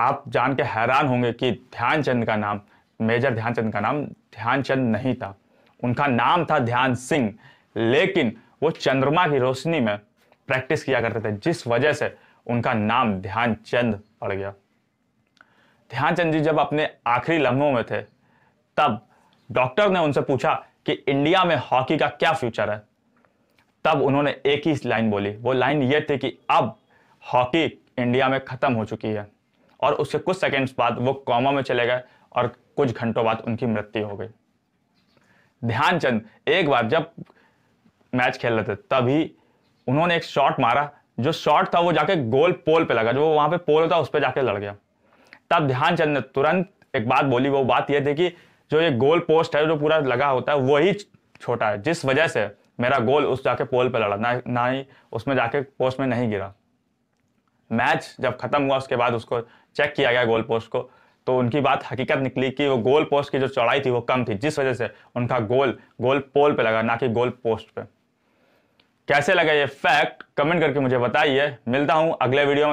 आप जान के हैरान होंगे कि ध्यानचंद का नाम मेजर ध्यानचंद का नाम ध्यानचंद नहीं था उनका नाम था ध्यान सिंह लेकिन वो चंद्रमा की रोशनी में प्रैक्टिस किया करते थे जिस वजह से उनका नाम ध्यानचंद पड़ गया ध्यानचंद जी जब अपने आखिरी लम्हों में थे तब डॉक्टर ने उनसे पूछा कि इंडिया में हॉकी का क्या फ्यूचर है तब उन्होंने एक ही लाइन बोली वो लाइन ये थी कि अब हॉकी इंडिया में ख़त्म हो चुकी है और उसके कुछ सेकेंड्स बाद वो कॉमा में चले गए और कुछ घंटों बाद उनकी मृत्यु हो गई ध्यानचंद एक बार जब मैच खेल रहे थे तभी उन्होंने एक शॉट मारा जो शॉट था वो जाके गोल पोल पे लगा जो वहां पे पोल था उस पर जाके लड़ गया तब ध्यानचंद ने तुरंत एक बात बोली वो बात यह थी कि जो ये गोल पोस्ट है जो पूरा लगा होता है वही छोटा है जिस वजह से मेरा गोल उस जाके पोल पे लड़ा ना ना ही उसमें जाके पोस्ट में नहीं गिरा मैच जब खत्म हुआ उसके बाद उसको चेक किया गया गोल पोस्ट को तो उनकी बात हकीकत निकली कि वो गोल पोस्ट की जो चौड़ाई थी वो कम थी जिस वजह से उनका गोल गोल पोल पे लगा ना कि गोल पोस्ट पे कैसे लगा ये फैक्ट कमेंट करके मुझे बताइए मिलता हूँ अगले वीडियो में